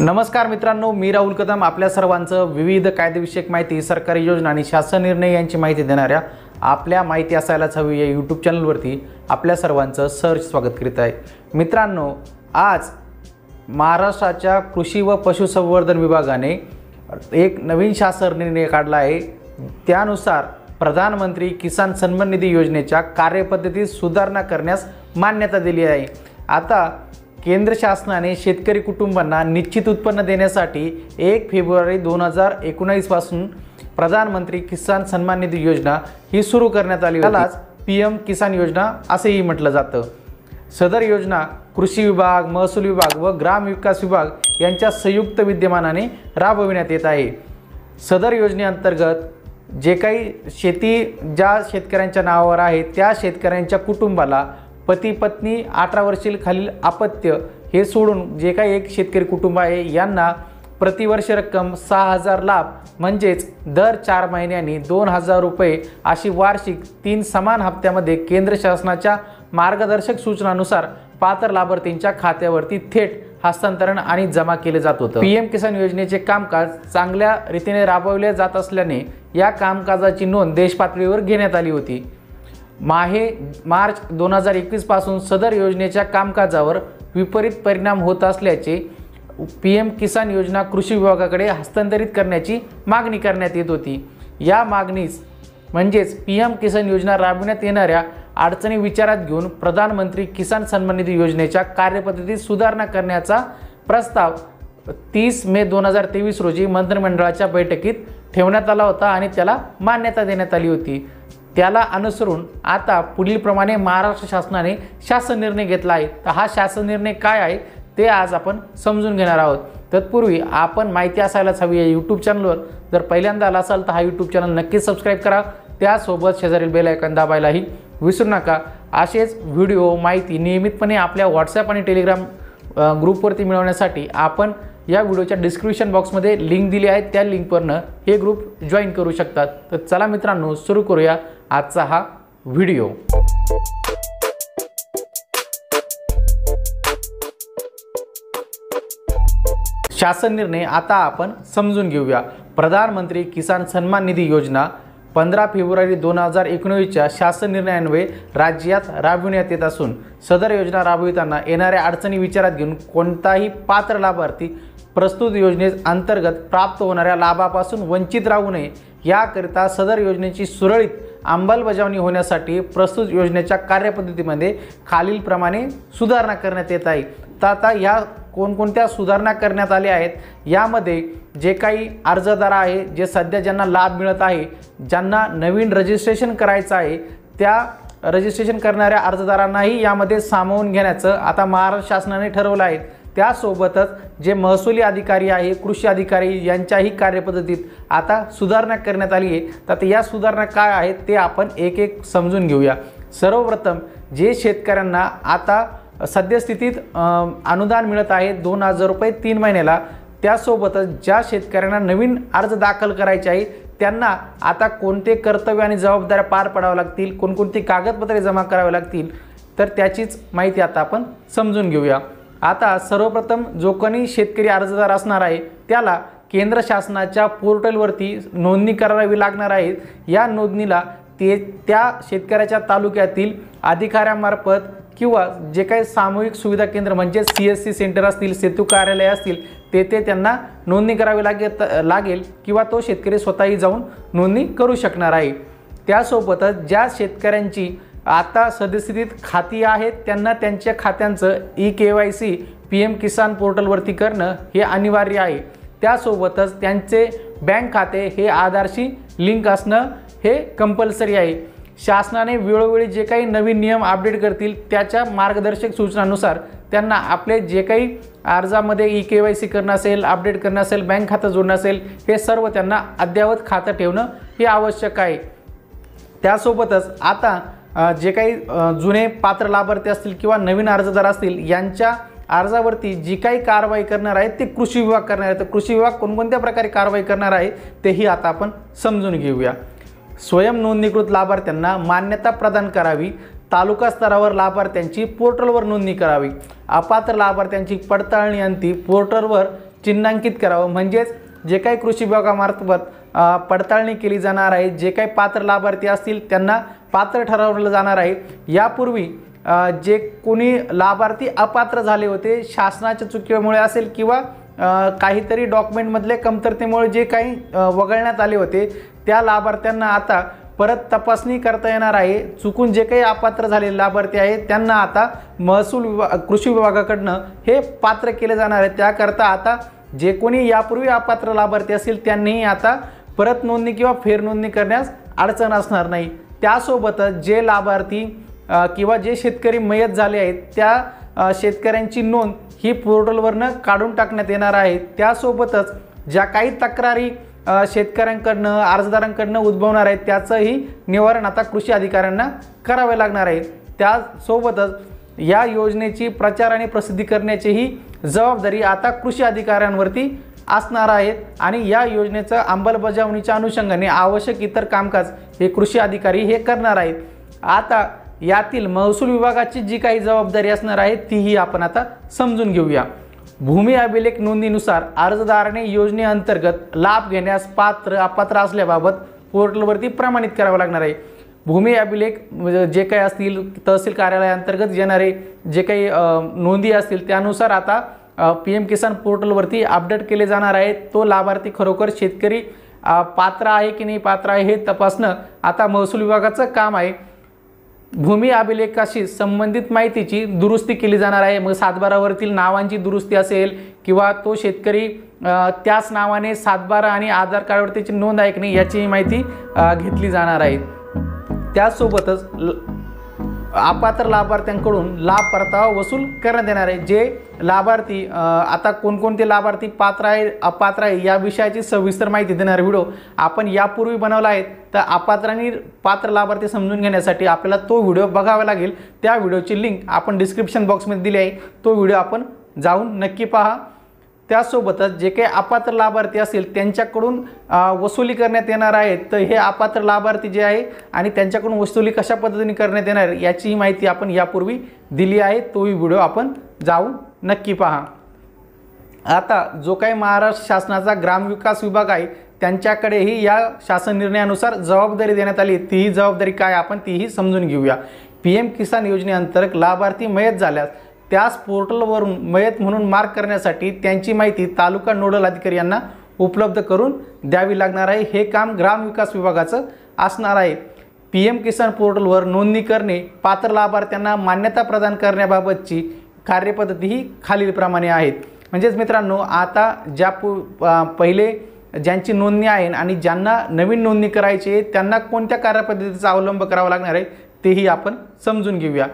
नमस्कार मित्रांनो मी राहुल कदम आपल्या सर्वांचं विविध कायदेविषयक माहिती सरकारी योजना आणि शासन निर्णय यांची माहिती देणाऱ्या आपल्या माहिती असायलाच हवी या यूट्यूब चॅनलवरती आपल्या सर्वांचं सहर्ष स्वागत करीत आहे मित्रांनो आज महाराष्ट्राच्या कृषी व पशुसंवर्धन विभागाने एक नवीन शासन निर्णय काढला आहे त्यानुसार प्रधानमंत्री किसान सन्मान निधी योजनेच्या कार्यपद्धतीत सुधारणा करण्यास मान्यता दिली आहे आता केंद्र शासनाने शेतकरी कुटुंबांना निश्चित उत्पन्न देण्यासाठी एक फेब्रुवारी दोन हजार एकोणावीसपासून प्रधानमंत्री किसान सन्मान निधी योजना ही सुरू करण्यात आली त्यालाच पी एम किसान योजना असेही म्हटलं जातं सदर योजना कृषी विभाग महसूल विभाग व ग्राम विकास विभाग यांच्या संयुक्त विद्यमानाने राबविण्यात येत आहे सदर योजनेअंतर्गत जे काही शेती ज्या शेतकऱ्यांच्या नावावर आहे त्या शेतकऱ्यांच्या कुटुंबाला पती पत्नी अठरा वर्षील खालील अपत्य हे सोडून जे काही एक शेतकरी कुटुंब आहे यांना प्रतिवर्ष रक्कम सहा हजार लाभ म्हणजेच दर चार महिन्यांनी दोन हजार रुपये अशी वार्षिक तीन समान हप्त्यामध्ये केंद्र शासनाच्या मार्गदर्शक सूचनानुसार पात्र लाभार्थींच्या खात्यावरती थेट हस्तांतरण आणि जमा केले जात होतं पी एम किसान योजनेचे कामकाज चांगल्या रीतीने राबवले जात असल्याने या कामकाजाची नोंद देशपातळीवर घेण्यात आली होती माहे मार्च दोन हजार एकवीसपासून सदर योजनेच्या कामकाजावर विपरीत परिणाम होत असल्याचे पी एम किसान योजना कृषी विभागाकडे हस्तांतरित करण्याची मागणी करण्यात येत होती या मागणीस म्हणजेच पी एम किसान योजना राबविण्यात येणाऱ्या अडचणी विचारात घेऊन प्रधानमंत्री किसान सन्मान निधी योजनेच्या कार्यपद्धतीत सुधारणा करण्याचा प्रस्ताव तीस मे दोन हजार तेवीस रोजी मंत्रिमंडळाच्या बैठकीत ठेवण्यात आला होता आणि त्याला मान्यता देण्यात आली होती त्याला अनुसरून आता पुढीलप्रमाणे महाराष्ट्र शासनाने शासन निर्णय घेतला आहे तर हा शासन निर्णय काय आहे ते आज आपण समजून घेणार आहोत तत्पूर्वी आपण माहिती असायलाच हवी या यूट्यूब चॅनलवर जर पहिल्यांदा आला असाल तर हा यूट्यूब चॅनल नक्कीच सबस्क्राईब करा त्यासोबत शेजारील बेल ऐकन दाबायलाही विसरू नका असेच व्हिडिओ माहिती नियमितपणे आपल्या व्हॉट्सॲप आणि टेलिग्राम ग्रुपवरती मिळवण्यासाठी आपण या व्हिडिओच्या डिस्क्रिप्शन बॉक्समध्ये लिंक दिली आहे त्या लिंकवरनं हे ग्रुप जॉईन करू शकतात तर चला मित्रांनो सुरू करूया आजचा हा व्हिडिओ शासन निर्णय आता आपण समजून घेऊया प्रधानमंत्री किसान सन्मान निधी योजना पंधरा फेब्रुवारी दोन हजार एकोणीसच्या शासन निर्णयान्वये राज्यात राबविण्यात येत असून सदर योजना राबविताना येणाऱ्या अडचणी विचारात घेऊन कोणताही पात्र लाभार्थी प्रस्तुत योजने अंतर्गत प्राप्त होणाऱ्या लाभापासून वंचित राहू नये याकरिता सदर योजनेची सुरळीत अंमलबजावणी होण्यासाठी प्रस्तुत योजनेच्या कार्यपद्धतीमध्ये खालीलप्रमाणे सुधारणा करण्यात येत आहे तर आता ह्या कोणकोणत्या सुधारणा करण्यात आल्या आहेत यामध्ये जे काही अर्जदार आहे जे सध्या ज्यांना लाभ मिळत आहे ज्यांना नवीन रजिस्ट्रेशन करायचं आहे त्या रजिस्ट्रेशन करणाऱ्या अर्जदारांनाही यामध्ये सामावून घेण्याचं आता महाराष्ट्र शासनाने ठरवलं आहे त्यासोबतच जे महसुली अधिकारी आहे कृषी अधिकारी यांच्याही कार्यपद्धतीत आता सुधारणा करण्यात आली आहे तर या सुधारणा काय आहेत ते आपण एक एक समजून घेऊया सर्वप्रथम जे शेतकऱ्यांना आता सद्यस्थितीत अनुदान मिळत आहे दोन हजार रुपये तीन महिन्याला त्यासोबतच ज्या शेतकऱ्यांना नवीन अर्ज दाखल करायचे आहे त्यांना आता कोणते कर्तव्य आणि जबाबदाऱ्या पार पाडाव्या लागतील कोणकोणती कागदपत्रे जमा करावी लागतील तर त्याचीच माहिती आता आपण समजून घेऊया आता सर्वप्रथम जो कोणी शेतकरी अर्जदार असणार आहे त्याला केंद्र शासनाच्या पोर्टलवरती नोंदणी करावी लागणार आहे या नोंदणीला ते त्या शेतकऱ्याच्या तालुक्यातील अधिकाऱ्यामार्फत किंवा जे काही सामूहिक सुविधा केंद्र म्हणजे सी एस सी सेंटर असतील सेतू कार्यालय असतील तेथे त्यांना नोंदणी करावी लागेल लागेल किंवा तो शेतकरी स्वतःही जाऊन नोंदणी करू शकणार आहे त्यासोबतच ज्या शेतकऱ्यांची आता सदस्यतीत खाती आहेत त्यांना त्यांच्या खात्यांचं E K Y C P M Kisan पोर्टलवरती करणं हे अनिवार्य आहे त्यासोबतच त्यांचे बँक खाते हे आधारशी लिंक असणं हे कंपल्सरी आहे शासनाने वेळोवेळी जे काही नवीन नियम अपडेट करतील त्याच्या मार्गदर्शक सूचनानुसार त्यांना आपले जे काही अर्जामध्ये ई के वाय सी करणं असेल अपडेट करणं असेल बँक खातं जोडणं असेल हे सर्व त्यांना अद्यावत खातं ठेवणं हे आवश्यक आहे त्यासोबतच आता जे काही जुने पात्र लाभार्थी असतील किंवा नवीन अर्जदार असतील यांच्या अर्जावरती जी काही कारवाई करणार आहे ते कृषी विभाग करणार आहे तर कृषी विभाग कोणकोणत्या प्रकारे कारवाई करणार आहे तेही आता आपण समजून घेऊया स्वयं नोंदणीकृत लाभार्थ्यांना मान्यता प्रदान करावी तालुका स्तरावर लाभार्थ्यांची पोर्टलवर नोंदणी करावी अपात्र लाभार्थ्यांची पडताळणी अंती पोर्टलवर चिन्हांकित करावं म्हणजेच जे काही कृषी विभागामार्फत पडताळणी केली जाणार आहे जे काही पात्र लाभार्थी असतील त्यांना पात्र ठरवलं जाणार आहे यापूर्वी जे कोणी लाभार्थी अपात्र झाले होते शासनाच्या चुकीमुळे असेल किंवा काहीतरी डॉक्युमेंटमधले कमतरतेमुळे जे काही वगळण्यात आले होते त्या लाभार्थ्यांना आता परत तपासणी करता येणार आहे चुकून जे काही अपात्र झालेले लाभार्थी आहेत त्यांना आता महसूल विभाग कृषी विभागाकडनं हे पात्र केले जाणार आहे त्याकरता आता जे कोणी यापूर्वी अपात्र लाभार्थी असतील त्यांनीही आता परत नोंदणी किंवा फेरनोंदणी करण्यास अडचण असणार नाही त्यासोबतच जे लाभार्थी किंवा जे शेतकरी मयत झाले आहेत त्या शेतकऱ्यांची नोंद ही पोर्टलवरनं काढून टाकण्यात येणार आहे त्यासोबतच ज्या काही तक्रारी शेतकऱ्यांकडनं अर्जदारांकडनं उद्भवणार आहेत त्याचंही निवारण आता कृषी अधिकाऱ्यांना करावे लागणार आहे त्यासोबतच या योजनेची प्रचार आणि प्रसिद्धी करण्याची जबाबदारी आता कृषी अधिकाऱ्यांवरती असणार आहेत आणि या योजनेचं अंमलबजावणीच्या अनुषंगाने आवश्यक इतर कामकाज हे कृषी अधिकारी हे करणार आहेत आता यातील महसूल विभागाची जी काही जबाबदारी असणार आहे तीही आपण आता समजून घेऊया भूमी अभिलेख नोंदीनुसार अर्जदाराने योजनेअंतर्गत लाभ घेण्यास पात्र अपात्र असल्याबाबत पोर्टलवरती प्रमाणित करावं लागणार आहे भूमी अभिलेख म्हणजे जे काही असतील तहसील कार्यालयाअंतर्गत येणारे जे काही नोंदी असतील त्यानुसार आता पी एम किसान पोर्टलवरती अपडेट केले जाणार आहे तो लाभार्थी खरोखर शेतकरी पात्र आहे की नाही पात्र आहे हे तपासणं आता महसूल विभागाचं काम आहे भूमी अभिलेखाशी संबंधित माहितीची दुरुस्ती केली जाणार आहे मग सातबारावरतील नावांची दुरुस्ती असेल किंवा तो शेतकरी त्याच नावाने सातबारा आणि आधार त्याची नोंद आहे की नाही याचीही माहिती घेतली जाणार आहे त्यासोबतच अपात्र लाभार्थ्यांकडून लाभ परतावा वसूल करण्यात येणार आहे जे लाभार्थी आता कोणकोणते लाभार्थी पात्र आहे अपात्र आहे या विषयाची सविस्तर माहिती देणारा व्हिडिओ आपण यापूर्वी बनवला आहे तर अपात्रांनी पात्र लाभार्थी समजून घेण्यासाठी आपल्याला तो व्हिडिओ बघावा लागेल त्या व्हिडिओची लिंक आपण डिस्क्रिप्शन बॉक्समध्ये दिली आहे तो व्हिडिओ आपण जाऊन नक्की पहा त्यासोबतच जे काही अपात्र लाभार्थी असतील त्यांच्याकडून वसुली करण्यात येणार आहेत तर हे अपात्र लाभार्थी जे आहे आणि त्यांच्याकडून वसुली कशा पद्धतीने करण्यात येणार याचीही माहिती आपण यापूर्वी दिली आहे तोही व्हिडिओ आपण जाऊन नक्की पहा आता जो काही महाराष्ट्र शासनाचा ग्रामविकास विभाग आहे त्यांच्याकडेही या शासन निर्णयानुसार जबाबदारी देण्यात आली तीही जबाबदारी काय आपण तीही समजून घेऊया पी एम किसान योजनेअंतर्गत लाभार्थी मयत झाल्यास त्याच पोर्टलवरून मयत म्हणून मार्क करण्यासाठी त्यांची माहिती तालुका नोडल अधिकारी यांना उपलब्ध करून द्यावी लागणार आहे हे काम ग्रामविकास विभागाचं असणार आहे पी एम किसान पोर्टलवर नोंदणी करणे पात्र लाभार्थ्यांना मान्यता प्रदान करण्याबाबतची कार्यपद्धती ही खालीलप्रमाणे आहेत म्हणजेच मित्रांनो आता ज्या पहिले ज्यांची नोंदणी आहे आणि ज्यांना नवीन नोंदणी करायची आहे त्यांना कोणत्या कार्यपद्धतीचा अवलंब करावा लागणार आहे तेही आपण समजून घेऊया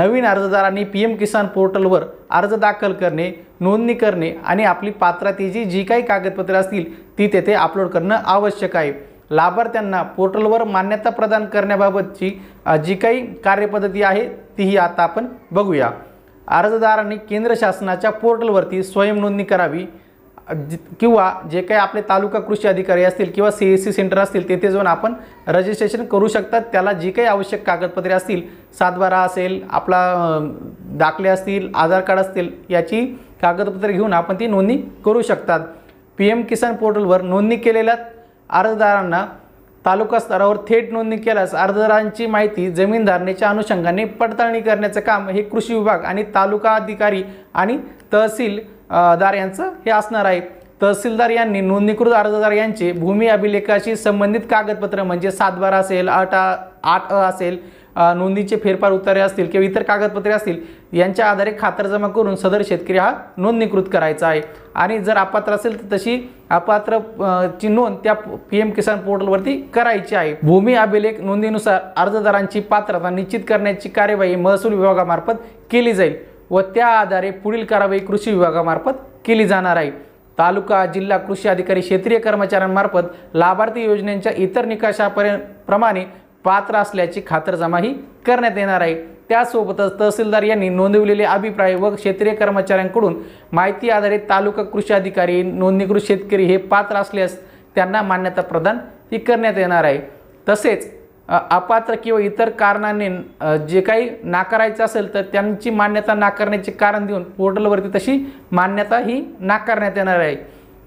नवीन अर्जदारांनी पी एम किसान पोर्टलवर अर्ज दाखल करणे नोंदणी करणे आणि आपली पात्रतेची जी काही कागदपत्रे असतील ती तेथे अपलोड करणं आवश्यक आहे लाभार्थ्यांना पोर्टलवर मान्यता प्रदान करण्याबाबतची जी काही कार्यपद्धती आहे तीही आता आपण बघूया अर्जदारांनी केंद्र शासनाच्या पोर्टलवरती स्वयं नोंदणी करावी किंवा जे काही आपले तालुका कृषी अधिकारी असतील किंवा C S e C centre असतील तेथे जाऊन आपण रजिस्ट्रेशन करू शकतात त्याला जी काही आवश्यक कागदपत्रे असतील सातबारा असेल आपला दाखले असतील आधार कार्ड असतील याची कागदपत्रे घेऊन आपण ती नोंदणी करू शकतात पी एम किसान पोर्टलवर नोंदणी केलेल्या अर्जदारांना तालुका स्तरावर थेट नोंदणी केल्यास अर्जदारांची माहिती जमीन अनुषंगाने पडताळणी करण्याचं काम हे कृषी विभाग आणि तालुका अधिकारी आणि तहसील दार यांचं हे असणार आहे तहसीलदार यांनी नोंदणीकृत अर्जदार यांचे भूमी अभिलेखाशी संबंधित कागदपत्र म्हणजे बारा असेल अट आठ अ असेल नोंदीचे फेरफार उतारे असतील किंवा इतर कागदपत्रे असतील यांच्या आधारे खातर जमा करून सदर शेतकरी हा नोंदणीकृत करायचा आहे आणि जर अपात्र असेल तर तशी अपात्र ची नोंद त्या पी एम किसान पोर्टलवरती करायची आहे भूमी अभिलेख नोंदीनुसार अर्जदारांची पात्रता निश्चित करण्याची कार्यवाही महसूल विभागामार्फत केली जाईल व त्या आधारे पुढील कारवाई कृषी विभागामार्फत केली जाणार आहे तालुका जिल्हा कृषी अधिकारी क्षेत्रीय कर्मचाऱ्यांमार्फत लाभार्थी योजनेच्या इतर निकषापर्यंत प्रमाणे पात्र असल्याची खातरजमाही करण्यात येणार आहे त्यासोबतच तहसीलदार यांनी नोंदवलेले अभिप्राय व क्षेत्रीय कर्मचाऱ्यांकडून माहिती आधारित तालुका कृषी अधिकारी नोंदणीकृत शेतकरी हे पात्र असल्यास त्यांना मान्यता प्रदान ही करण्यात येणार आहे तसेच अपात्र किंवा इतर कारणाने जे काही नाकारायचं असेल तर त्यांची मान्यता नाकारण्याचे कारण देऊन पोर्टलवरती तशी मान्यता ही नाकारण्यात येणार आहे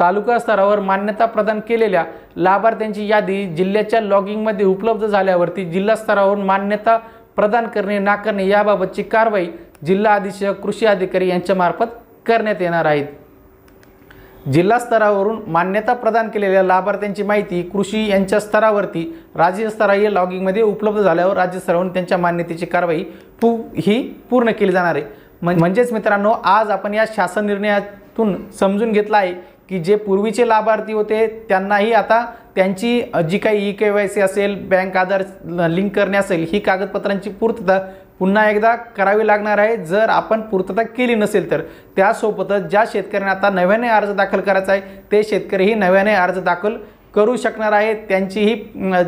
तालुका स्तरावर मान्यता प्रदान केलेल्या लाभार्थ्यांची यादी जिल्ह्याच्या लॉगिंगमध्ये उपलब्ध झाल्यावरती जिल्हा स्तरावर मान्यता प्रदान करणे नाकारणे याबाबतची कारवाई जिल्हा अधीक्षक कृषी अधिकारी यांच्यामार्फत करण्यात येणार आहेत जिल्हा स्तरावरून मान्यता प्रदान केलेल्या लाभार्थ्यांची माहिती कृषी यांच्या स्तरावरती राज्यस्तरीय लॉगिंगमध्ये उपलब्ध झाल्यावर राज्यस्तरावरून त्यांच्या मान्यतेची कारवाई पू ही पूर्ण केली जाणार आहे म्हणजेच मित्रांनो आज आपण या शासन निर्णयातून समजून घेतलं आहे की जे पूर्वीचे लाभार्थी होते त्यांनाही आता त्यांची जी काही ई के वाय सी असेल बँक आधार लिंक करणे असेल ही कागदपत्रांची पूर्तता पुन्हा एकदा करावी लागणार आहे जर आपण पूर्तता केली नसेल तर त्यासोबतच ज्या शेतकऱ्यांना आता नव्याने अर्ज दाखल करायचा आहे ते शेतकरीही नव्याने अर्ज दाखल करू शकणार आहेत त्यांचीही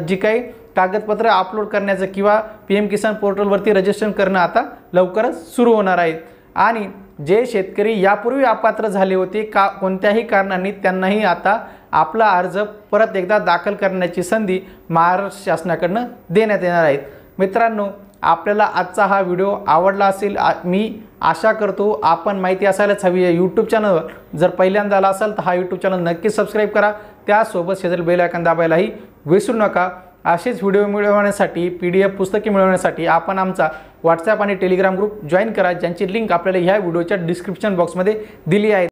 जी काही कागदपत्रं अपलोड करण्याचं किंवा पी एम किसान पोर्टलवरती रजिस्ट्रेशन करणं आता लवकरच सुरू होणार आहे आणि जे शेतकरी यापूर्वी अपात्र झाले होते का कोणत्याही कारणाने त्यांनाही आता आपला अर्ज परत एकदा दाखल करण्याची संधी महाराष्ट्र शासनाकडनं देण्यात येणार आहेत मित्रांनो आपल्याला आजचा हा व्हिडिओ आवडला असेल मी आशा करतो आपण माहिती असायलाच हवी आहे यूट्यूब चॅनल जर पहिल्यांदा आला असाल तर हा यूट्यूब चॅनल नक्की सबस्क्राईब करा त्यासोबत शेजारी बेल आयकन दाबायलाही विसरू नका असेच व्हिडिओ मिळवण्यासाठी पी डी एफ पुस्तके मिळवण्यासाठी आपण आमचा व्हॉट्सॲप आणि टेलिग्राम ग्रुप जॉईन करा ज्यांची लिंक आपल्याला ह्या व्हिडिओच्या डिस्क्रिप्शन बॉक्समध्ये दिली आहे